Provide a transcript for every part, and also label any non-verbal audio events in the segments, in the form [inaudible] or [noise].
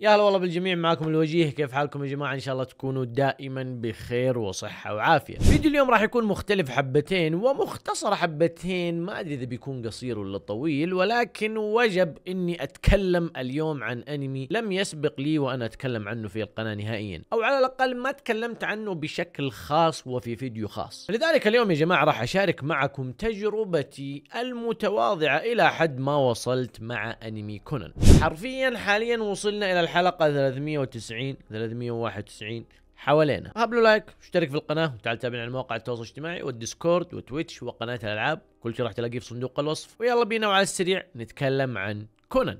يا هلا والله بالجميع معاكم الوجيه كيف حالكم يا جماعه ان شاء الله تكونوا دائما بخير وصحه وعافيه فيديو اليوم راح يكون مختلف حبتين ومختصر حبتين ما ادري اذا بيكون قصير ولا طويل ولكن وجب اني اتكلم اليوم عن انمي لم يسبق لي وانا اتكلم عنه في القناه نهائيا او على الاقل ما تكلمت عنه بشكل خاص وفي فيديو خاص لذلك اليوم يا جماعه راح اشارك معكم تجربتي المتواضعه الى حد ما وصلت مع انمي كونان حرفيا حاليا وصلنا الى الحلقة 390 391 حوالينا هب لايك واشترك في القناة وتعال تابعنا على مواقع التواصل الاجتماعي والديسكورد وتويتش وقناة الألعاب كل شيء راح تلاقيه في صندوق الوصف ويلا بينا وعلى السريع نتكلم عن كونان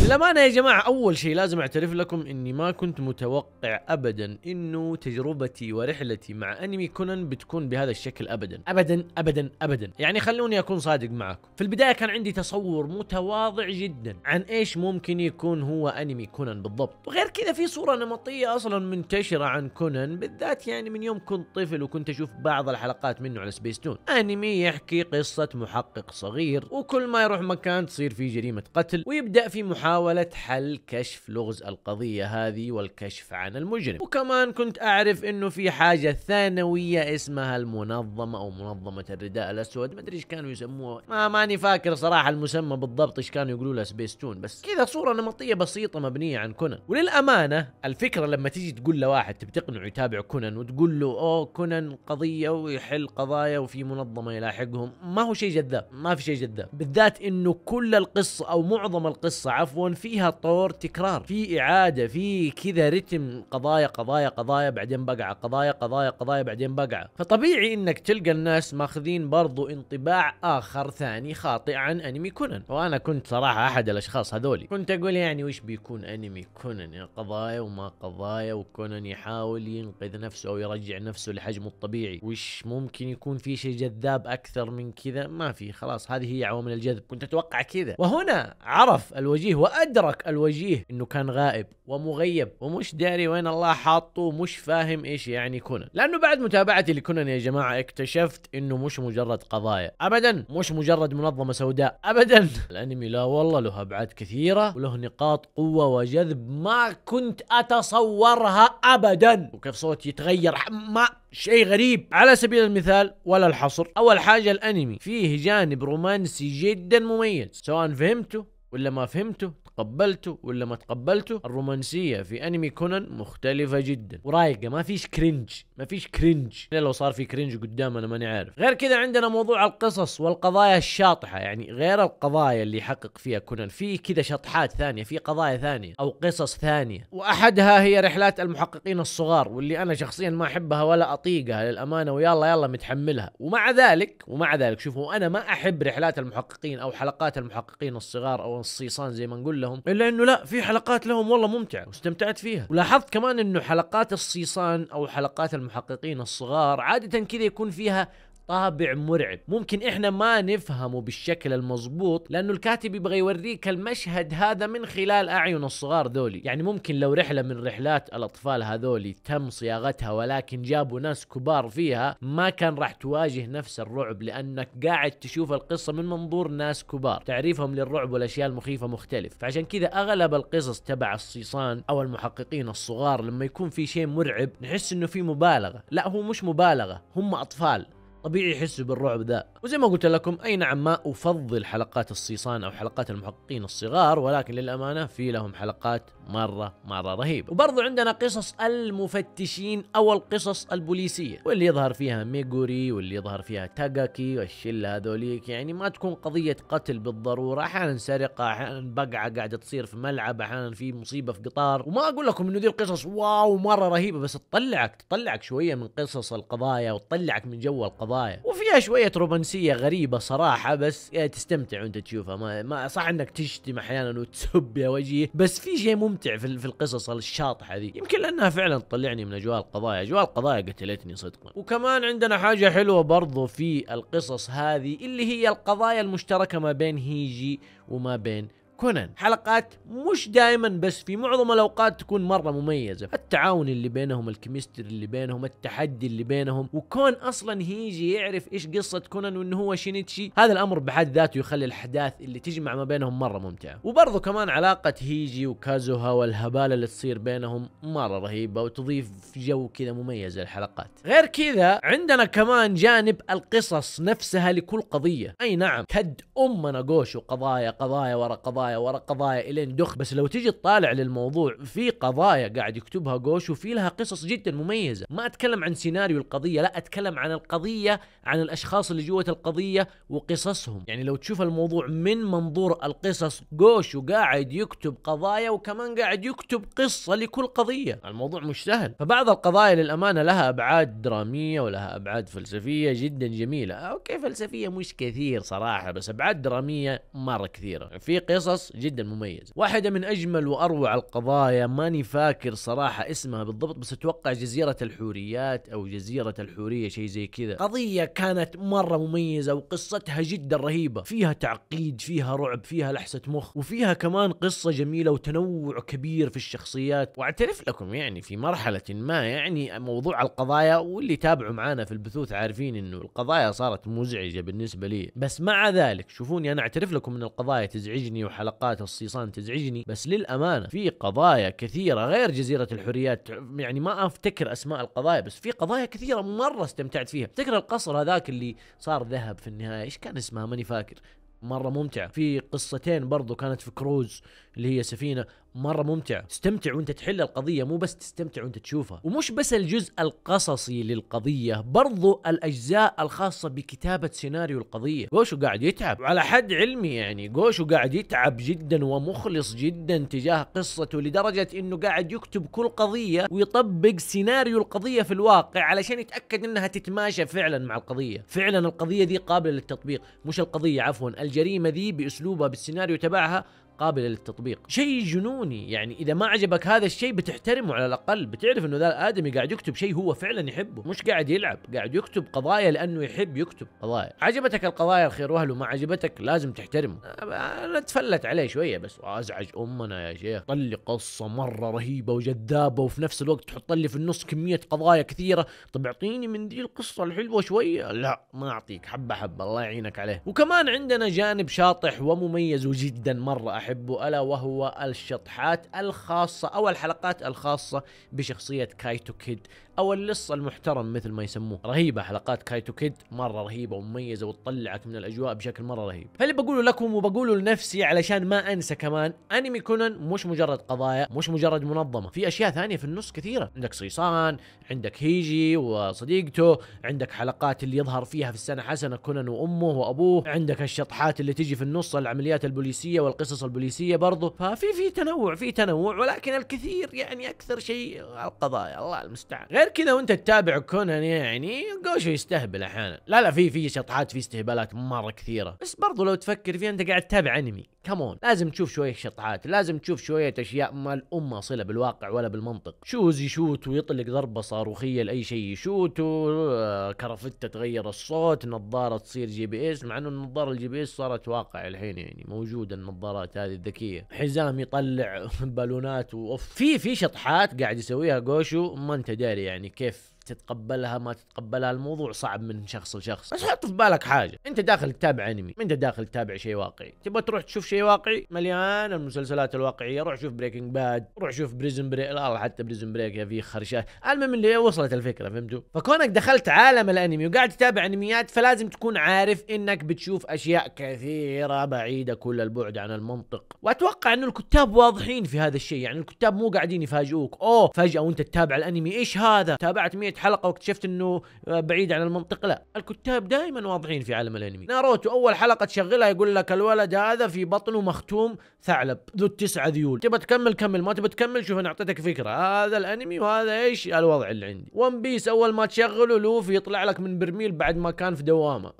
للأمانة يا جماعة أول شيء لازم أعترف لكم إني ما كنت متوقع أبدا إنه تجربتي ورحلتي مع أنمي كونان بتكون بهذا الشكل أبدا أبدا أبدا أبدا يعني خلوني أكون صادق معكم في البداية كان عندي تصور متواضع جدا عن إيش ممكن يكون هو أنمي كونان بالضبط وغير كذا في صورة نمطية أصلا منتشرة عن كونان بالذات يعني من يوم كنت طفل وكنت أشوف بعض الحلقات منه على سبيستون أنمي يحكي قصة محقق صغير وكل ما يروح مكان تصير فيه جريمة قتل ويبدأ في محقق محاولة حل كشف لغز القضية هذه والكشف عن المجرم وكمان كنت أعرف أنه في حاجة ثانوية اسمها المنظمة أو منظمة الرداء الأسود ما أدري إيش كانوا يسموها ما ماني فاكر صراحة المسمى بالضبط إيش كانوا يقولوا لها سبيستون بس كذا صورة نمطية بسيطة مبنية عن كونان وللأمانة الفكرة لما تيجي تقول لواحد تبي تقنعه يتابع كونان وتقول له أوه كونان قضية ويحل قضايا وفي منظمة يلاحقهم ما هو شيء جذاب ما في شيء جذاب بالذات أنه كل القصة أو معظم القصة عفوا عفوا فيها طور تكرار في اعاده في كذا رتم قضايا قضايا قضايا بعدين بقعه قضايا قضايا قضايا بعدين بقعه فطبيعي انك تلقى الناس ماخذين برضو انطباع اخر ثاني خاطئ عن انمي كونان وانا كنت صراحه احد الاشخاص هذولي كنت اقول يعني وش بيكون انمي كونان يعني قضايا وما قضايا وكونان يحاول ينقذ نفسه او يرجع نفسه لحجمه الطبيعي وش ممكن يكون في شيء جذاب اكثر من كذا ما في خلاص هذه هي عوامل الجذب كنت اتوقع كذا وهنا عرف الوجيه وأدرك الوجيه أنه كان غائب ومغيب ومش داري وين الله حاطه ومش فاهم إيش يعني كونان لأنه بعد متابعتي لكونان يا جماعة اكتشفت أنه مش مجرد قضايا أبدا مش مجرد منظمة سوداء أبدا [laughs] الأنمي لا والله له أبعاد كثيرة وله نقاط قوة وجذب ما كنت أتصورها أبدا وكيف صوتي يتغير ما شيء غريب على سبيل المثال ولا الحصر اول حاجه الانمي فيه جانب رومانسي جدا مميز سواء فهمته ولا ما فهمته تقبلته ولا ما تقبلته الرومانسيه في انمي كونان مختلفه جدا ورايقه ما فيش كرنج ما فيش كرنج إلا لو صار في كرنج قدام انا ماني عارف غير كذا عندنا موضوع القصص والقضايا الشاطحه يعني غير القضايا اللي يحقق فيها كونان في كذا شطحات ثانيه في قضايا ثانيه او قصص ثانيه واحدها هي رحلات المحققين الصغار واللي انا شخصيا ما احبها ولا اطيقها للامانه ويلا يلا متحملها ومع ذلك ومع ذلك شوفوا انا ما احب رحلات المحققين او حلقات المحققين الصغار او الصيصان زي ما نقول كلهم الا انه لا في حلقات لهم والله ممتعه واستمتعت فيها ولاحظت كمان انه حلقات الصيصان او حلقات المحققين الصغار عاده كذا يكون فيها طابع مرعب ممكن احنا ما نفهمه بالشكل المضبوط لانه الكاتب يبغى يوريك المشهد هذا من خلال اعين الصغار ذولي يعني ممكن لو رحلة من رحلات الاطفال هذولي تم صياغتها ولكن جابوا ناس كبار فيها ما كان راح تواجه نفس الرعب لانك قاعد تشوف القصة من منظور ناس كبار تعريفهم للرعب والاشياء المخيفة مختلف فعشان كذا اغلب القصص تبع الصيصان او المحققين الصغار لما يكون في شيء مرعب نحس انه في مبالغة لا هو مش مبالغة هم اطفال طبيعي يحسوا بالرعب ذا وزي ما قلت لكم اي نعم ما افضل حلقات الصيصان او حلقات المحققين الصغار ولكن للامانه في لهم حلقات مرة مرة رهيبة وبرضو عندنا قصص المفتشين أو القصص البوليسية واللي يظهر فيها ميغوري واللي يظهر فيها تاغاكي والشلة هذوليك يعني ما تكون قضية قتل بالضرورة أحيانا سرقة أحيانا بقعة قاعدة تصير في ملعب أحيانا في مصيبة في قطار وما أقول لكم إنه ذي القصص واو مرة رهيبة بس تطلعك تطلعك شوية من قصص القضايا وتطلعك من جو القضايا وفيها شوية رومانسية غريبة صراحة بس يعني تستمتع وأنت تشوفها ما, ما صح إنك تشتم أحيانا وتسب يا وجهي بس في شيء ممتع في, القصص الشاطحه ذي يمكن لانها فعلا تطلعني من اجواء القضايا اجواء القضايا قتلتني صدقا وكمان عندنا حاجه حلوه برضو في القصص هذه اللي هي القضايا المشتركه ما بين هيجي وما بين كونان حلقات مش دائما بس في معظم الاوقات تكون مره مميزه التعاون اللي بينهم الكيمستري اللي بينهم التحدي اللي بينهم وكون اصلا هيجي يعرف ايش قصه كونان وانه هو شينيتشي هذا الامر بحد ذاته يخلي الاحداث اللي تجمع ما بينهم مره ممتعه وبرضه كمان علاقه هيجي وكازوها والهباله اللي تصير بينهم مره رهيبه وتضيف جو كذا مميز للحلقات غير كذا عندنا كمان جانب القصص نفسها لكل قضيه اي نعم كد امنا جوشو قضايا قضايا ورا قضايا قضايا ورا قضايا الين دخ بس لو تيجي تطالع للموضوع في قضايا قاعد يكتبها جوش وفي لها قصص جدا مميزه ما اتكلم عن سيناريو القضيه لا اتكلم عن القضيه عن الاشخاص اللي جوه القضيه وقصصهم يعني لو تشوف الموضوع من منظور القصص جوش وقاعد يكتب قضايا وكمان قاعد يكتب قصه لكل قضيه الموضوع مش سهل فبعض القضايا للامانه لها ابعاد دراميه ولها ابعاد فلسفيه جدا جميله اوكي فلسفيه مش كثير صراحه بس ابعاد دراميه مره كثيره في قصص قصص جدا مميزة واحدة من أجمل وأروع القضايا ماني فاكر صراحة اسمها بالضبط بس أتوقع جزيرة الحوريات أو جزيرة الحورية شيء زي كذا قضية كانت مرة مميزة وقصتها جدا رهيبة فيها تعقيد فيها رعب فيها لحسة مخ وفيها كمان قصة جميلة وتنوع كبير في الشخصيات واعترف لكم يعني في مرحلة ما يعني موضوع القضايا واللي تابعوا معانا في البثوث عارفين انه القضايا صارت مزعجة بالنسبة لي بس مع ذلك شوفوني انا اعترف لكم ان القضايا تزعجني وح حلقات الصيصان تزعجني بس للامانه في قضايا كثيره غير جزيره الحريات يعني ما افتكر اسماء القضايا بس في قضايا كثيره مره استمتعت فيها افتكر القصر هذاك اللي صار ذهب في النهايه ايش كان اسمها ماني فاكر مره ممتعه في قصتين برضو كانت في كروز اللي هي سفينه مره ممتع استمتع وانت تحل القضيه مو بس تستمتع وانت تشوفها ومش بس الجزء القصصي للقضيه برضو الاجزاء الخاصه بكتابه سيناريو القضيه جوشو قاعد يتعب وعلى حد علمي يعني جوشو قاعد يتعب جدا ومخلص جدا تجاه قصته لدرجه انه قاعد يكتب كل قضيه ويطبق سيناريو القضيه في الواقع علشان يتاكد انها تتماشى فعلا مع القضيه فعلا القضيه دي قابله للتطبيق مش القضيه عفوا الجريمه ذي باسلوبها بالسيناريو تبعها قابله للتطبيق شيء جنوني يعني اذا ما عجبك هذا الشيء بتحترمه على الاقل بتعرف انه ذا الادمي قاعد يكتب شيء هو فعلا يحبه مش قاعد يلعب قاعد يكتب قضايا لانه يحب يكتب قضايا عجبتك القضايا الخير واهله ما عجبتك لازم تحترمه انا اتفلت عليه شويه بس وازعج امنا يا شيخ طلع لي قصه مره رهيبه وجذابه وفي نفس الوقت تحط لي في النص كميه قضايا كثيره طب اعطيني من دي القصه الحلوه شويه لا ما اعطيك حبه حبه الله يعينك عليه وكمان عندنا جانب شاطح ومميز جدا مره أحبه ألا وهو الشطحات الخاصة أو الحلقات الخاصة بشخصية كايتو كيد او اللص المحترم مثل ما يسموه رهيبه حلقات كايتو كيد مره رهيبه ومميزه وتطلعك من الاجواء بشكل مره رهيب فاللي بقوله لكم وبقوله لنفسي علشان ما انسى كمان انمي كونان مش مجرد قضايا مش مجرد منظمه في اشياء ثانيه في النص كثيره عندك صيصان عندك هيجي وصديقته عندك حلقات اللي يظهر فيها في السنه حسنه كونان وامه وابوه عندك الشطحات اللي تجي في النص العمليات البوليسيه والقصص البوليسيه برضه ففي في تنوع في تنوع ولكن الكثير يعني اكثر شيء القضايا الله المستعان غير كذا وانت تتابع كونان يعني جوشو يستهبل احيانا لا لا في في شطحات في استهبالات مره كثيره بس برضو لو تفكر فيها انت قاعد تتابع انمي كمون لازم تشوف شويه شطحات لازم تشوف شويه اشياء ما الامه صله بالواقع ولا بالمنطق شوز يشوت ويطلق ضربه صاروخيه لاي شيء يشوت آه، كرفته تغير الصوت نظاره تصير جي بي اس مع انه النظاره الجي بي اس صارت واقع الحين يعني موجوده النظارات هذه الذكيه حزام يطلع [laughs] بالونات واوف في في شطحات قاعد يسويها جوشو ما انت داري يعني كيف تتقبلها ما تتقبلها الموضوع صعب من شخص لشخص بس حط في بالك حاجه انت داخل تتابع انمي انت داخل تتابع شيء واقعي تبغى تروح تشوف شيء واقعي مليان المسلسلات الواقعيه روح شوف بريكنج باد روح شوف بريزن بريك لا حتى بريزن بريك يا في خرشات المهم اللي وصلت الفكره فهمتوا فكونك دخلت عالم الانمي وقاعد تتابع انميات فلازم تكون عارف انك بتشوف اشياء كثيره بعيده كل البعد عن المنطق واتوقع انه الكتاب واضحين في هذا الشيء يعني الكتاب مو قاعدين يفاجئوك اوه فجاه وانت تتابع الانمي ايش هذا تابعت 100 حلقه واكتشفت انه آه، بعيد عن المنطق لا الكتاب دائما واضحين في عالم الانمي ناروتو اول حلقه تشغلها يقول لك الولد هذا في بطنه مختوم ثعلب ذو التسعه ذيول تبى تكمل كمل ما تبى تكمل شوف انا اعطيتك فكره هذا الانمي وهذا ايش الوضع اللي عندي ون بيس اول ما تشغله لوفي يطلع لك من برميل بعد ما كان في دوامه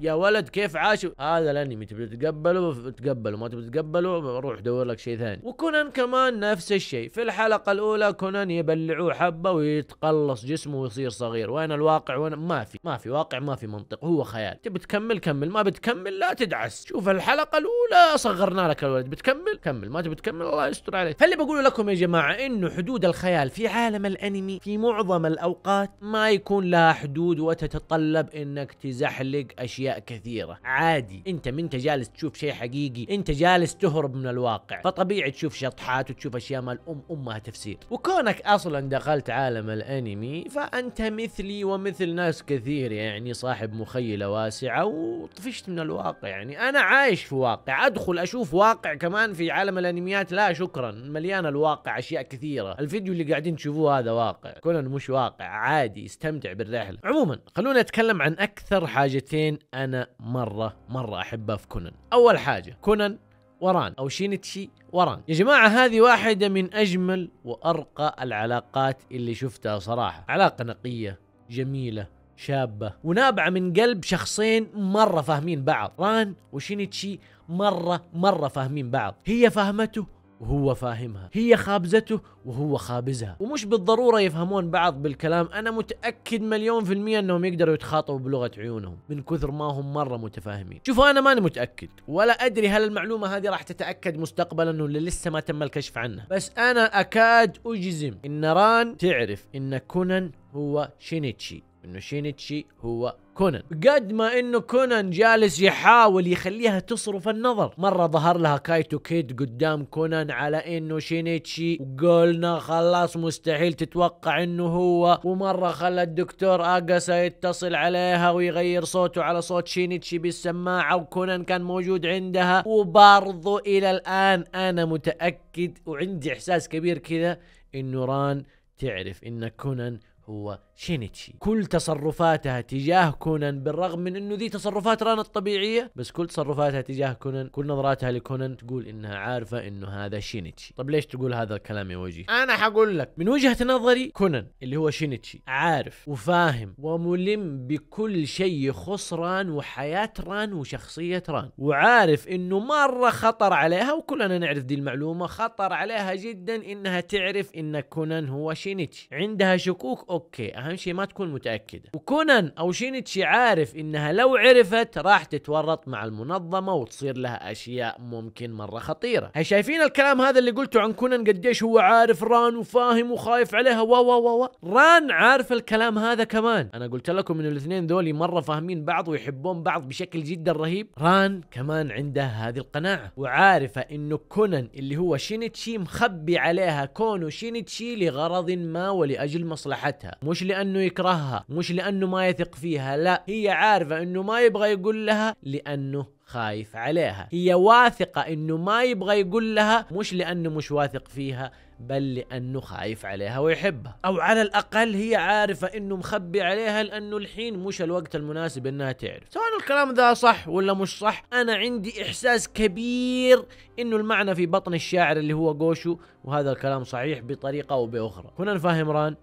يا ولد كيف عاش هذا الانمي تبي تتقبله تقبله ما تبي تتقبله روح دور لك شيء ثاني وكونان كمان نفس الشيء في الحلقه الاولى كونان يبلعوه حبه ويتقلص جسمه جسمه ويصير صغير وين الواقع وين ما في ما في واقع ما في منطق هو خيال تبي تكمل كمل ما بتكمل لا تدعس شوف الحلقه الاولى صغرنا لك الولد بتكمل كمل ما تبي تكمل الله يستر عليك فاللي بقوله لكم يا جماعه انه حدود الخيال في عالم الانمي في معظم الاوقات ما يكون لها حدود وتتطلب انك تزحلق اشياء كثيره عادي انت من انت جالس تشوف شيء حقيقي انت جالس تهرب من الواقع فطبيعي تشوف شطحات وتشوف اشياء ما الام امها تفسير وكونك اصلا دخلت عالم الانمي فأنت مثلي ومثل ناس كثير يعني صاحب مخيلة واسعة وطفشت من الواقع يعني أنا عايش في واقع أدخل أشوف واقع كمان في عالم الأنميات لا شكرا مليان الواقع أشياء كثيرة الفيديو اللي قاعدين تشوفوه هذا واقع كونان مش واقع عادي استمتع بالرحلة عموما خلونا نتكلم عن أكثر حاجتين أنا مرة مرة أحبها في كونان أول حاجة كونان وران او شينيتشي وران يا جماعه هذه واحده من اجمل وارقى العلاقات اللي شفتها صراحه علاقه نقيه جميله شابة ونابعة من قلب شخصين مرة فاهمين بعض ران وشينيتشي مرة مرة فاهمين بعض هي فهمته وهو فاهمها هي خابزته وهو خابزها ومش بالضرورة يفهمون بعض بالكلام أنا متأكد مليون في المية أنهم يقدروا يتخاطبوا بلغة عيونهم من كثر ما هم مرة متفاهمين شوفوا أنا ماني متأكد ولا أدري هل المعلومة هذه راح تتأكد مستقبلا ولا لسه ما تم الكشف عنها بس أنا أكاد أجزم إن ران تعرف إن كونان هو شينيتشي انه شينيتشي هو كونان قد ما انه كونان جالس يحاول يخليها تصرف النظر مرة ظهر لها كايتو كيد قدام كونان على انه شينيتشي وقلنا خلاص مستحيل تتوقع انه هو ومرة خلى الدكتور اجاسا يتصل عليها ويغير صوته على صوت شينيتشي بالسماعة وكونان كان موجود عندها وبرضو الى الان انا متأكد وعندي احساس كبير كذا انه ران تعرف ان كونان هو شينيتشي كل تصرفاتها تجاه كونان بالرغم من انه ذي تصرفات رانا الطبيعيه بس كل تصرفاتها تجاه كونان كل نظراتها لكونان تقول انها عارفه انه هذا شينيتشي طب ليش تقول هذا الكلام يا وجي انا حقول لك من وجهه نظري كونان اللي هو شينيتشي عارف وفاهم وملم بكل شيء يخص ران وحياه ران وشخصيه ران وعارف انه مره خطر عليها وكلنا نعرف دي المعلومه خطر عليها جدا انها تعرف ان كونان هو شينيتشي عندها شكوك اوكي اهم شيء ما تكون متاكده وكونان او شينيتشي عارف انها لو عرفت راح تتورط مع المنظمه وتصير لها اشياء ممكن مره خطيره هاي شايفين الكلام هذا اللي قلته عن كونان قديش هو عارف ران وفاهم وخايف عليها و و و ران عارف الكلام هذا كمان انا قلت لكم ان الاثنين ذولي مره فاهمين بعض ويحبون بعض بشكل جدا رهيب ران كمان عنده هذه القناعه وعارفه انه كونان اللي هو شينيتشي مخبي عليها كونه شينيتشي لغرض ما ولاجل مصلحتها مش لانه يكرهها مش لانه ما يثق فيها لا هي عارفه انه ما يبغى يقول لها لانه خايف عليها هي واثقه انه ما يبغى يقول لها مش لانه مش واثق فيها بل لانه خايف عليها ويحبها او على الاقل هي عارفه انه مخبي عليها لانه الحين مش الوقت المناسب انها تعرف سواء الكلام ذا صح ولا مش صح انا عندي احساس كبير انه المعنى في بطن الشاعر اللي هو جوشو وهذا الكلام صحيح بطريقه او باخرى كنا نفهم ران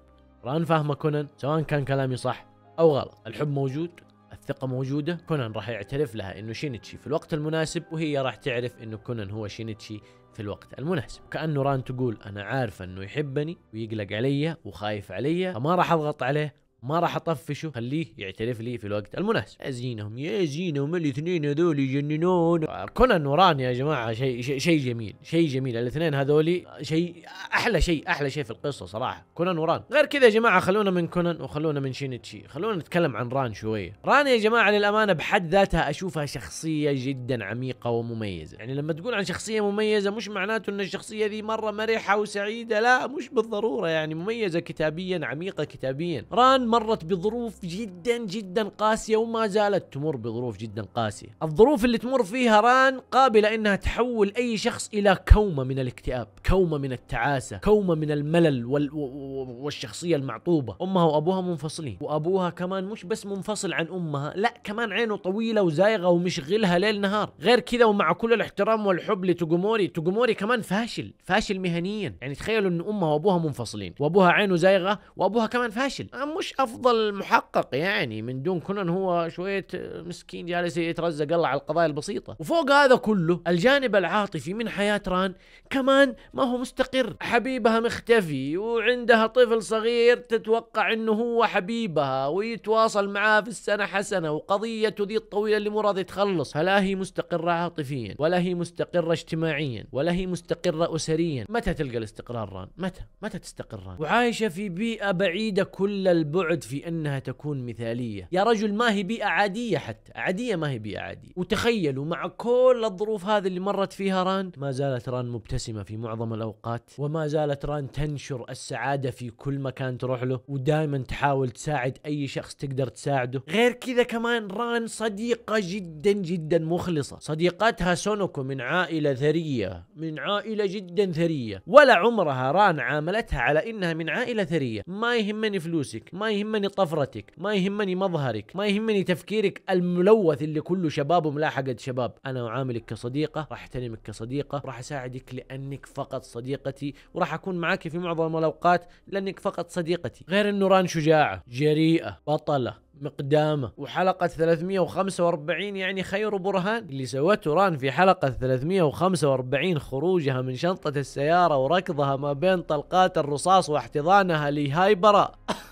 ران فاهمه كونان سواء كان كلامي صح او غلط الحب موجود الثقة موجودة كونان راح يعترف لها انه شينيتشي في الوقت المناسب وهي راح تعرف انه كونان هو شينيتشي في الوقت المناسب كأنه ران تقول انا عارفة انه يحبني ويقلق علي وخايف علي فما راح اضغط عليه ما راح اطفشه خليه يعترف لي في الوقت المناسب ازينهم يا زينهم الاثنين هذول يجننون كونان وران يا جماعه شيء شيء شي جميل شيء جميل الاثنين هذول شيء احلى شيء احلى شيء في القصه صراحه كونان وران غير كذا يا جماعه خلونا من كونان وخلونا من شينيتشي خلونا نتكلم عن ران شويه ران يا جماعه للامانه بحد ذاتها اشوفها شخصيه جدا عميقه ومميزه يعني لما تقول عن شخصيه مميزه مش معناته ان الشخصيه ذي مره مرحه وسعيده لا مش بالضروره يعني مميزه كتابيا عميقه كتابيا ران مرت بظروف جدا جدا قاسية وما زالت تمر بظروف جدا قاسية الظروف اللي تمر فيها ران قابلة انها تحول اي شخص الى كومة من الاكتئاب كومة من التعاسة كومة من الملل وال... والشخصية المعطوبة امها وابوها منفصلين وابوها كمان مش بس منفصل عن امها لا كمان عينه طويلة وزايغة ومشغلها ليل نهار غير كذا ومع كل الاحترام والحب لتوغوموري توغوموري كمان فاشل فاشل مهنيا يعني تخيلوا ان امها وابوها منفصلين وابوها عينه زايغة وابوها كمان فاشل مش افضل محقق يعني من دون كونان هو شويه آه، مسكين جالس يترزق الله على القضايا البسيطه وفوق هذا كله الجانب العاطفي من حياه ران كمان ما هو مستقر حبيبها مختفي وعندها طفل صغير تتوقع انه هو حبيبها ويتواصل معاه في السنه حسنه وقضيته ذي الطويله اللي مو راضي تخلص فلا هي مستقره عاطفيا ولا هي مستقره اجتماعيا ولا هي مستقره اسريا متى تلقى الاستقرار ران متى متى تستقر ران وعايشه في بيئه بعيده كل البعد تعد في انها تكون مثاليه يا رجل ما هي بيئه عاديه حتى عاديه ما هي بيئه عاديه وتخيلوا مع كل الظروف هذه اللي مرت فيها ران ما زالت ران مبتسمه في معظم الاوقات وما زالت ران تنشر السعاده في كل مكان تروح له ودائما تحاول تساعد اي شخص تقدر تساعده غير كذا كمان ران صديقه جدا جدا مخلصه صديقتها سونوكو من عائله ثريه من عائله جدا ثريه ولا عمرها ران عاملتها على انها من عائله ثريه ما يهمني فلوسك ما يهمني يهمني طفرتك ما يهمني مظهرك ما يهمني تفكيرك الملوث اللي كله شباب وملاحقة شباب أنا أعاملك كصديقة راح أحترمك كصديقة راح أساعدك لأنك فقط صديقتي وراح أكون معك في معظم الأوقات لأنك فقط صديقتي غير أنه ران شجاعة جريئة بطلة مقدامه وحلقة 345 يعني خير برهان اللي سوته ران في حلقة 345 خروجها من شنطة السيارة وركضها ما بين طلقات الرصاص واحتضانها لهايبرا [laughs]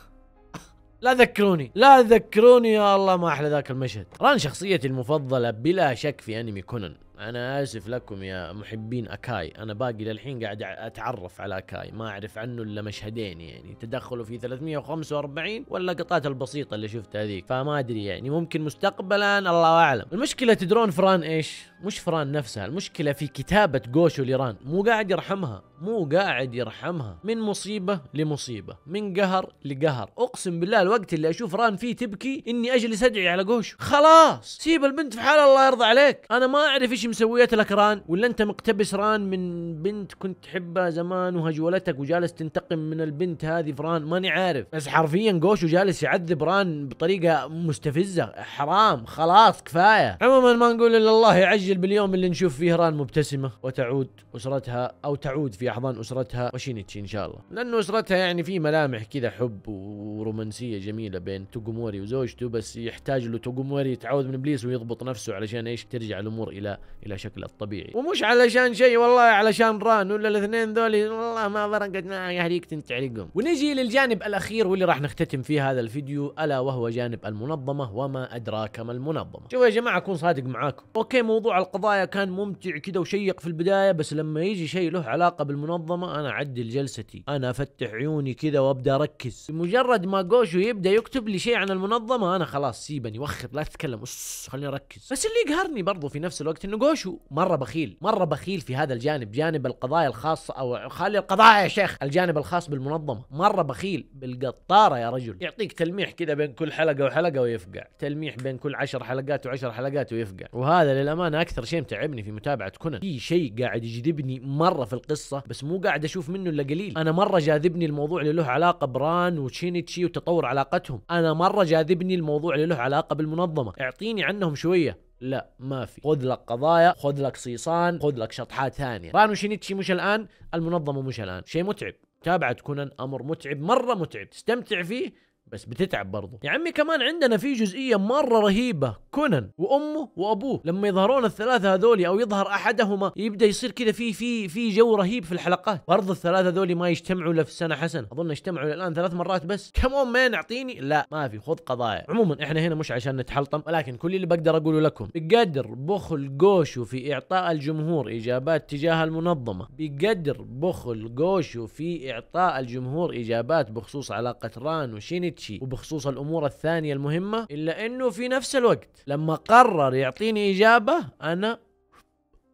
لا ذكروني لا ذكروني يا الله ما احلى ذاك المشهد ران شخصيتي المفضله بلا شك في انمي كونان انا اسف لكم يا محبين اكاي انا باقي للحين قاعد اتعرف على اكاي ما اعرف عنه الا مشهدين يعني تدخله في 345 واللقطات البسيطه اللي شفتها هذيك فما ادري يعني ممكن مستقبلا الله اعلم المشكله تدرون فران ايش مش فران نفسها المشكله في كتابه جوشو لران مو قاعد يرحمها مو قاعد يرحمها من مصيبه لمصيبه من قهر لقهر اقسم بالله الوقت اللي اشوف ران فيه تبكي اني اجلس ادعي على جوشو خلاص سيب البنت في حال الله يرضى عليك انا ما اعرف ايش مسويت لك ران ولا انت مقتبس ران من بنت كنت تحبها زمان وهجولتك وجالس تنتقم من البنت هذه فران ماني عارف بس حرفيا جوشو جالس يعذب ران بطريقه مستفزه حرام خلاص كفايه عموما ما نقول الا الله يعجل باليوم اللي نشوف فيه ران مبتسمه وتعود اسرتها او تعود في احضان اسرتها وشينيتشي ان شاء الله لانه اسرتها يعني في ملامح كذا حب ورومانسيه جميله بين توغوموري وزوجته بس يحتاج له توغوموري يتعود من ابليس ويضبط نفسه علشان ايش ترجع الامور الى الى شكله الطبيعي ومش علشان شيء والله علشان ران ولا الاثنين ذولي والله ما فرقت معي هذيك تنتعلقهم ونجي للجانب الاخير واللي راح نختتم فيه هذا الفيديو الا وهو جانب المنظمه وما ادراك ما المنظمه شوفوا يا جماعه اكون صادق معاكم اوكي موضوع القضايا كان ممتع كذا وشيق في البدايه بس لما يجي شيء له علاقه بالمنظمه انا اعدل جلستي انا افتح عيوني كذا وابدا اركز مجرد ما جوشو يبدا يكتب لي شيء عن المنظمه انا خلاص سيبني وخر لا تتكلم خليني اركز بس اللي يقهرني برضو في نفس الوقت انه جوشو مره بخيل مره بخيل في هذا الجانب جانب القضايا الخاصه او خلي القضايا يا شيخ الجانب الخاص بالمنظمه مره بخيل بالقطاره يا رجل يعطيك تلميح كذا بين كل حلقه وحلقه ويفقع تلميح بين كل عشر حلقات وعشر حلقات ويفقع وهذا للامانه اكثر شيء متعبني في متابعه كونان في شيء قاعد يجذبني مره في القصه بس مو قاعد اشوف منه الا قليل انا مره جاذبني الموضوع اللي له علاقه بران وشينيتشي وتطور علاقتهم انا مره جاذبني الموضوع اللي له علاقه بالمنظمه اعطيني عنهم شويه لا ما في خذ لك قضايا خذ لك صيصان خذ لك شطحات ثانيه رانو شينيتشي مش الان المنظمه مش الان شيء متعب تابعت كونان امر متعب مره متعب تستمتع فيه بس بتتعب برضه يا عمي كمان عندنا في جزئيه مره رهيبه كونان وامه وابوه لما يظهرون الثلاثه هذول او يظهر احدهما يبدا يصير كذا في في في جو رهيب في الحلقات برضه الثلاثه هذول ما يجتمعوا الا في السنه حسن اظن اجتمعوا الان ثلاث مرات بس كمون ما نعطيني لا ما في خذ قضايا عموما احنا هنا مش عشان نتحلطم ولكن كل اللي بقدر اقوله لكم بقدر بخل جوشو في اعطاء الجمهور اجابات تجاه المنظمه بقدر بخل جوشو في اعطاء الجمهور اجابات بخصوص علاقه ران وشينيتش دافينشي وبخصوص الامور الثانيه المهمه الا انه في نفس الوقت لما قرر يعطيني اجابه انا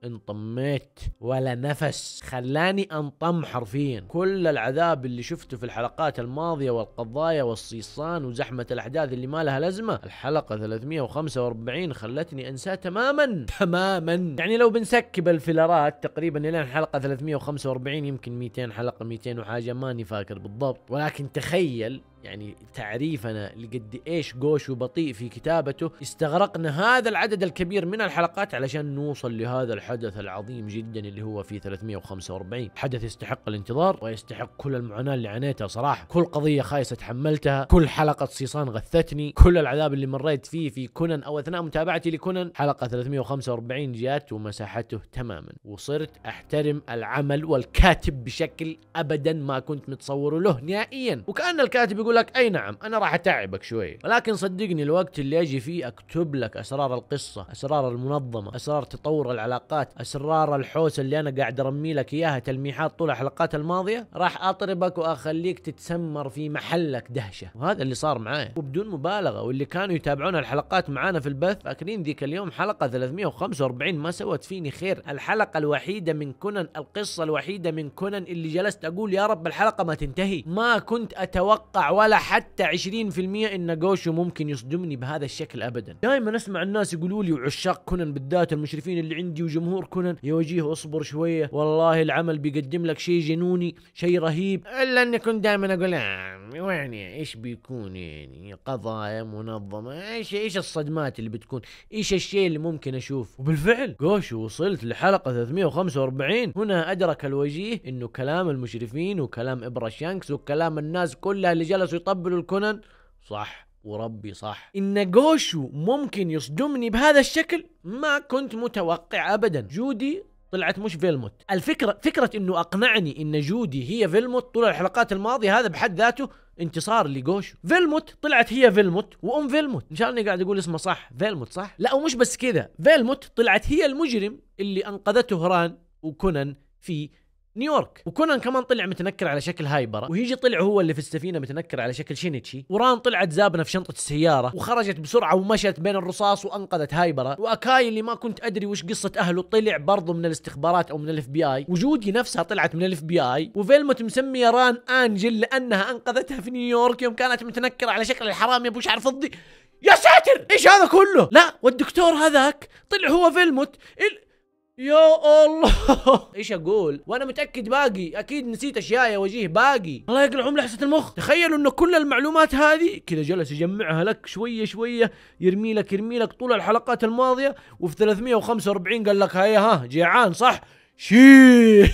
انطميت ولا نفس خلاني انطم حرفيا كل العذاب اللي شفته في الحلقات الماضيه والقضايا والصيصان وزحمه الاحداث اللي ما لها لازمه الحلقه 345 خلتني انساه تماما تماما يعني لو بنسكب الفيلرات تقريبا الى حلقه 345 يمكن 200 حلقه 200 وحاجه ماني فاكر بالضبط ولكن تخيل يعني تعريفنا لقد ايش جوشو بطيء في كتابته استغرقنا هذا العدد الكبير من الحلقات علشان نوصل لهذا الحدث العظيم جدا اللي هو في 345 حدث يستحق الانتظار ويستحق كل المعاناة اللي عانيتها صراحة كل قضية خايسة تحملتها كل حلقة صيصان غثتني كل العذاب اللي مريت فيه في كونن او اثناء متابعتي لكونن حلقة 345 جات ومساحته تماما وصرت احترم العمل والكاتب بشكل ابدا ما كنت متصوره له نهائيا وكأن الكاتب يقول يقول لك اي نعم انا راح اتعبك شوي ولكن صدقني الوقت اللي اجي فيه اكتب لك اسرار القصه اسرار المنظمه اسرار تطور العلاقات اسرار الحوسه اللي انا قاعد ارمي لك اياها تلميحات طول الحلقات الماضيه راح اطربك واخليك تتسمر في محلك دهشه وهذا اللي صار معايا وبدون مبالغه واللي كانوا يتابعون الحلقات معانا في البث فاكرين ذيك اليوم حلقه 345 ما سوت فيني خير الحلقه الوحيده من كونان القصه الوحيده من كونان اللي جلست اقول يا رب الحلقه ما تنتهي ما كنت اتوقع ولا حتى 20% ان جوشو ممكن يصدمني بهذا الشكل ابدا دائما اسمع الناس يقولوا لي وعشاق كونان بالذات المشرفين اللي عندي وجمهور كونان يا وجيه اصبر شويه والله العمل بيقدم لك شيء جنوني شيء رهيب الا اني كنت دائما اقول يعني ايش بيكون يعني قضايا منظمه ايش ايش الصدمات اللي بتكون ايش الشيء اللي ممكن اشوفه وبالفعل جوشو وصلت لحلقه 345 هنا ادرك الوجيه انه كلام المشرفين وكلام ابرا شانكس وكلام الناس كلها اللي جلس جلسوا يطبل الكونان صح وربي صح ان جوشو ممكن يصدمني بهذا الشكل ما كنت متوقع ابدا جودي طلعت مش فيلموت الفكرة فكرة انه اقنعني ان جودي هي فيلموت طول الحلقات الماضية هذا بحد ذاته انتصار لجوشو فيلموت طلعت هي فيلموت وام فيلموت ان شاء الله قاعد اقول اسمه صح فيلموت صح لا ومش بس كذا فيلموت طلعت هي المجرم اللي انقذته هران وكونان في نيويورك وكونان كمان طلع متنكر على شكل هايبر وهيجي طلع هو اللي في السفينه متنكر على شكل شينيتشي وران طلعت زابنه في شنطه السياره وخرجت بسرعه ومشت بين الرصاص وانقذت هايبر واكاي اللي ما كنت ادري وش قصه اهله طلع برضه من الاستخبارات او من الاف بي اي وجودي نفسها طلعت من الاف بي اي وفيلموت مسميه ران انجل لانها انقذتها في نيويورك يوم كانت متنكره على شكل الحرامي ابو شعر فضي يا ساتر ايش هذا كله لا والدكتور هذاك طلع هو فيلموت ال... يا الله [laughs] ايش اقول وانا متاكد باقي اكيد نسيت اشياء يا وجيه باقي الله يقلعهم لحسه المخ تخيلوا انه كل المعلومات هذه كذا جلس يجمعها لك شويه شويه يرمي لك يرمي لك طول الحلقات الماضيه وفي 345 قال لك هيا ها جيعان صح شي [laughs]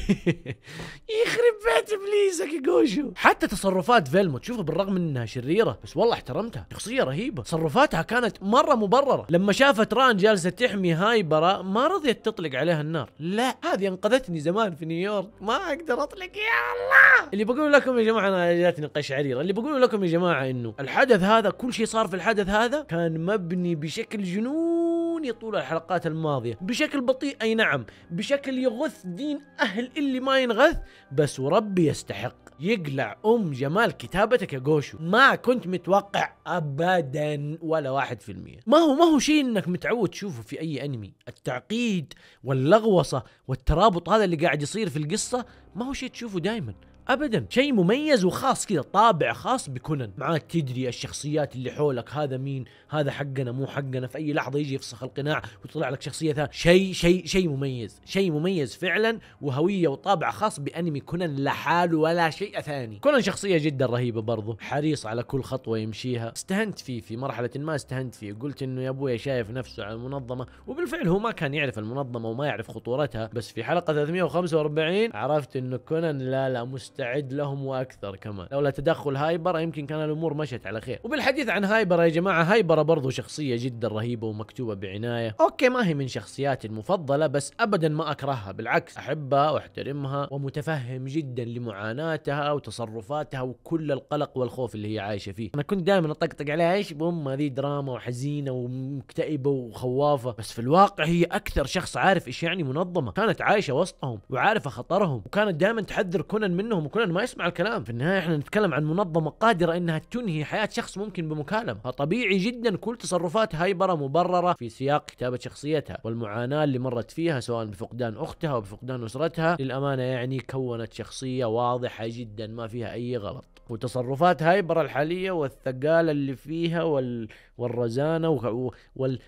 يخرب بيت ابليسك يا جوشو حتى تصرفات فيلمو تشوفها بالرغم انها شريره بس والله احترمتها شخصيه رهيبه تصرفاتها كانت مره مبرره لما شافت ران جالسه تحمي هايبرا ما رضيت تطلق عليها النار لا هذه انقذتني زمان في نيويورك ما اقدر اطلق يا الله اللي بقوله لكم يا جماعه انا جاتني قشعريره اللي بقوله لكم يا جماعه انه الحدث هذا كل شيء صار في الحدث هذا كان مبني بشكل جنوني طول الحلقات الماضيه بشكل بطيء اي نعم بشكل يغث ينغث دين أهل اللي ما ينغث بس وربي يستحق يقلع أم جمال كتابتك يا جوشو ما كنت متوقع أبدا ولا واحد في المية ما هو ما هو شيء أنك متعود تشوفه في أي أنمي التعقيد واللغوصة والترابط هذا اللي قاعد يصير في القصة ما هو شيء تشوفه دائما ابدا شيء مميز وخاص كذا طابع خاص بكونن معاك تدري الشخصيات اللي حولك هذا مين هذا حقنا مو حقنا في اي لحظه يجي يفسخ القناع وتطلع لك شخصيه ثانيه شيء شيء شيء مميز شيء مميز فعلا وهويه وطابع خاص بانمي كونن لحاله ولا شيء ثاني كونن شخصيه جدا رهيبه برضو حريص على كل خطوه يمشيها استهنت فيه في مرحله ما استهنت فيه قلت انه يا ابوي شايف نفسه على المنظمه وبالفعل هو ما كان يعرف المنظمه وما يعرف خطورتها بس في حلقه 345 عرفت انه كونن لا لا مست مستعد لهم واكثر كمان لولا تدخل هايبر يمكن كان الامور مشت على خير وبالحديث عن هايبر يا جماعه هايبر برضو شخصيه جدا رهيبه ومكتوبه بعنايه اوكي ما هي من شخصياتي المفضله بس ابدا ما اكرهها بالعكس احبها واحترمها ومتفهم جدا لمعاناتها وتصرفاتها وكل القلق والخوف اللي هي عايشه فيه انا كنت دائما اطقطق عليها ايش بام ذي دراما وحزينه ومكتئبه وخوافه بس في الواقع هي اكثر شخص عارف ايش يعني منظمه كانت عايشه وسطهم وعارفه خطرهم وكانت دائما تحذر كونان منهم كلامهم وكلنا ما يسمع الكلام في النهايه احنا نتكلم عن منظمه قادره انها تنهي حياه شخص ممكن بمكالمه فطبيعي جدا كل تصرفات هايبره مبرره في سياق كتابه شخصيتها والمعاناه اللي مرت فيها سواء بفقدان اختها او بفقدان اسرتها للامانه يعني كونت شخصيه واضحه جدا ما فيها اي غلط وتصرفات هايبر الحاليه والثقاله اللي فيها وال والرزانه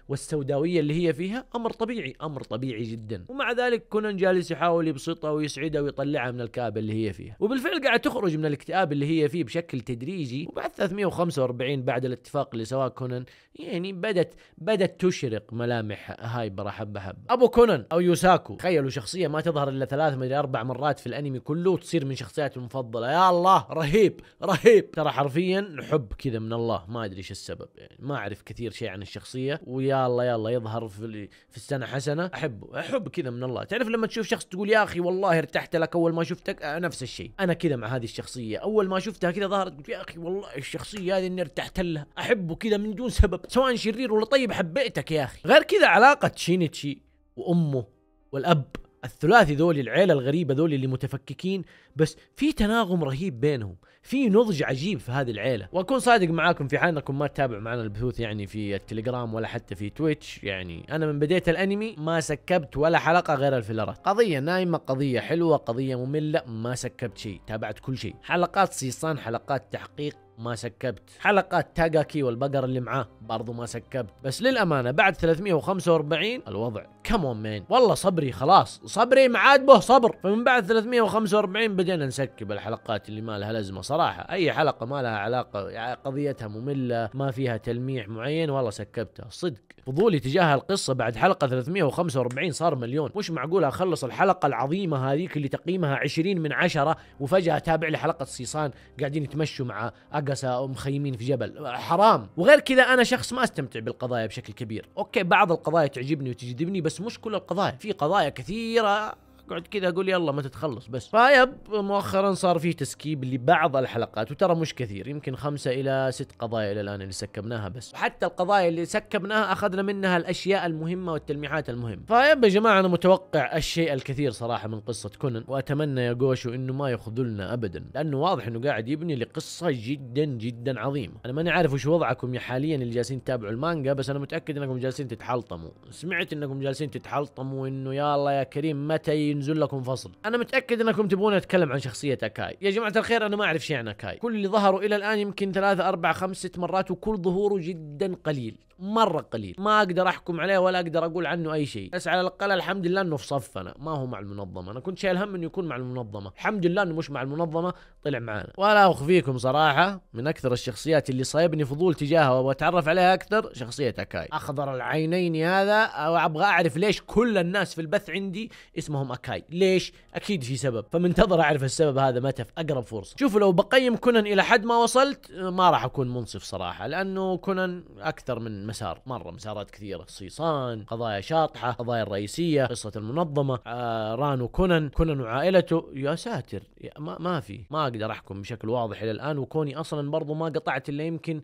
والسوداويه اللي هي فيها امر طبيعي امر طبيعي جدا ومع ذلك كونان جالس يحاول يبسطها ويسعدها ويطلعها من الكابه اللي هي فيها وبالفعل قاعد تخرج من الاكتئاب اللي هي فيه بشكل تدريجي وبعد 345 بعد الاتفاق اللي سواه كونان يعني بدت بدت تشرق ملامح هايبر حبه حبه ابو كونان او يوساكو تخيلوا شخصيه ما تظهر الا ثلاث مدري اربع مرات في الانمي كله وتصير من شخصياته المفضله يا الله رهيب رهيب ترى حرفيا حب كذا من الله ما ادري ايش السبب يعني ما اعرف كثير شيء عن الشخصيه ويا الله يلا يظهر في في السنه حسنه احبه احب كذا من الله تعرف لما تشوف شخص تقول يا اخي والله ارتحت لك اول ما شفتك آه نفس الشيء انا كذا مع هذه الشخصيه اول ما شفتها كذا ظهرت يا اخي والله الشخصيه هذه اني ارتحت لها احبه كذا من دون سبب سواء شرير ولا طيب حبيتك يا اخي غير كذا علاقه شينيتشي وامه والاب الثلاثي ذولي العيلة الغريبة ذولي اللي متفككين بس في تناغم رهيب بينهم في نضج عجيب في هذه العيله واكون صادق معاكم في حال انكم ما تتابعوا معنا البثوث يعني في التليجرام ولا حتى في تويتش يعني انا من بديت الانمي ما سكبت ولا حلقه غير الفيلرات قضيه نايمه قضيه حلوه قضيه ممله ما سكبت شيء تابعت كل شيء حلقات صيصان حلقات تحقيق ما سكبت حلقات تاغاكي والبقر اللي معاه برضو ما سكبت بس للأمانة بعد 345 الوضع كمون مين والله صبري خلاص صبري ما عاد به صبر فمن بعد 345 بدينا نسكب الحلقات اللي ما لها لازمة صراحة أي حلقة ما لها علاقة يعني قضيتها مملة ما فيها تلميح معين والله سكبتها صدق فضولي تجاه القصة بعد حلقة 345 صار مليون مش معقول أخلص الحلقة العظيمة هذيك اللي تقييمها 20 من 10 وفجأة أتابع لي حلقة صيصان قاعدين يتمشوا مع عقسة أو مخيمين في جبل حرام وغير كذا أنا شخص ما أستمتع بالقضايا بشكل كبير أوكي بعض القضايا تعجبني وتجذبني بس مش كل القضايا في قضايا كثيرة اقعد كذا اقول يلا متى تخلص بس فيب مؤخرا صار في تسكيب لبعض الحلقات وترى مش كثير يمكن خمسة الى ست قضايا الى الان اللي سكبناها بس وحتى القضايا اللي سكبناها اخذنا منها الاشياء المهمة والتلميحات المهمة فيب يا جماعة انا متوقع الشيء الكثير صراحة من قصة كونان واتمنى يا جوشو انه ما يخذلنا ابدا لانه واضح انه قاعد يبني لقصة جدا جدا عظيمة انا ماني عارف وش وضعكم يا حاليا اللي جالسين تتابعوا المانجا بس انا متاكد انكم جالسين تتحلطموا سمعت انكم جالسين تتحلطموا انه يا الله يا كريم متى ينزل لكم فصل انا متاكد انكم تبون اتكلم عن شخصيه اكاي يا جماعه الخير انا ما اعرف شيء عن اكاي كل اللي ظهروا الى الان يمكن ثلاثة أربعة خمس ست مرات وكل ظهوره جدا قليل مره قليل ما اقدر احكم عليه ولا اقدر اقول عنه اي شيء بس على الاقل الحمد لله انه في صفنا ما هو مع المنظمه انا كنت شايل هم انه يكون مع المنظمه الحمد لله انه مش مع المنظمه طلع معانا ولا اخفيكم صراحه من اكثر الشخصيات اللي صايبني فضول تجاهها واتعرف عليها اكثر شخصيه اكاي اخضر العينين هذا ابغى اعرف ليش كل الناس في البث عندي اسمهم اكاي ليش اكيد في سبب فمنتظر اعرف السبب هذا متى في اقرب فرصه شوفوا لو بقيم كونان الى حد ما وصلت ما راح اكون منصف صراحه لانه كونان اكثر من مسار مره مسارات كثيره صيصان قضايا شاطحه قضايا الرئيسيه قصه المنظمه آه رانو كونان كونان وعائلته يا ساتر يا ما, ما في ما اقدر احكم بشكل واضح الى الان وكوني اصلا برضو ما قطعت الا يمكن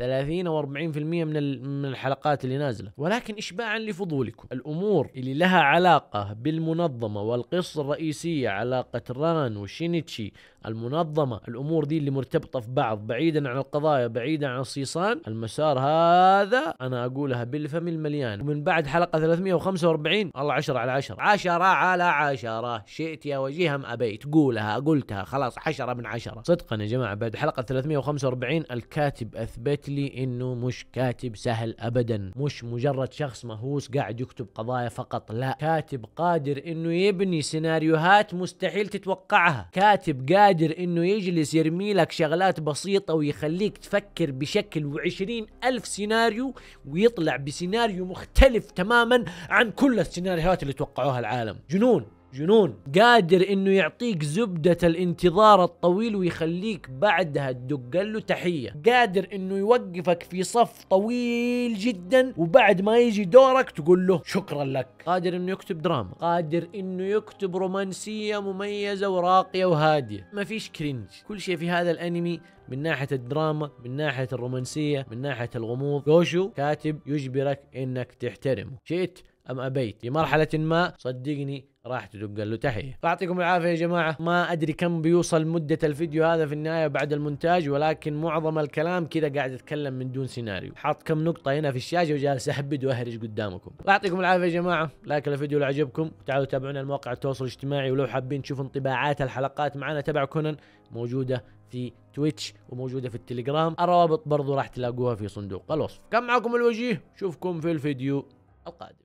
30 او 40% من من الحلقات اللي نازله ولكن اشباعا لفضولكم الامور اللي لها علاقه بالمنظمه والقصه الرئيسيه علاقه ران وشينيتشي المنظمه الامور دي اللي مرتبطه في بعض بعيدا عن القضايا بعيدا عن الصيصان المسار هذا انا اقولها بالفم المليان ومن بعد حلقه 345 الله 10 على 10 10 على 10 شئت يا ام ابيت قولها قلتها خلاص 10 من 10 صدقا يا جماعه بعد حلقه 345 الكاتب اثبت لي انه مش كاتب سهل ابدا مش مجرد شخص مهووس قاعد يكتب قضايا فقط لا كاتب قادر انه يبني سيناريوهات مستحيل تتوقعها كاتب قادر انه يجلس يرمي لك شغلات بسيطة ويخليك تفكر بشكل وعشرين الف سيناريو ويطلع بسيناريو مختلف تماما عن كل السيناريوهات اللي توقعوها العالم جنون جنون قادر انه يعطيك زبدة الانتظار الطويل ويخليك بعدها تدق له تحية قادر انه يوقفك في صف طويل جدا وبعد ما يجي دورك تقول له شكرا لك قادر انه يكتب دراما قادر انه يكتب رومانسية مميزة وراقية وهادية ما فيش كرنج كل شيء في هذا الانمي من ناحية الدراما من ناحية الرومانسية من ناحية الغموض جوشو كاتب يجبرك انك تحترمه شئت ام ابيت في مرحلة ما صدقني راح تدق قال له تحيه فاعطيكم العافيه يا جماعه ما ادري كم بيوصل مده الفيديو هذا في النهايه بعد المونتاج ولكن معظم الكلام كذا قاعد اتكلم من دون سيناريو حاط كم نقطه هنا في الشاشه وجالس اهبد واهرج قدامكم فاعطيكم العافيه يا جماعه لايك الفيديو لو عجبكم تعالوا تابعونا المواقع التواصل الاجتماعي ولو حابين تشوفوا انطباعات الحلقات معنا تبع كونان موجوده في تويتش وموجوده في التليجرام الروابط برضو راح تلاقوها في صندوق الوصف كان معكم الوجيه شوفكم في الفيديو القادم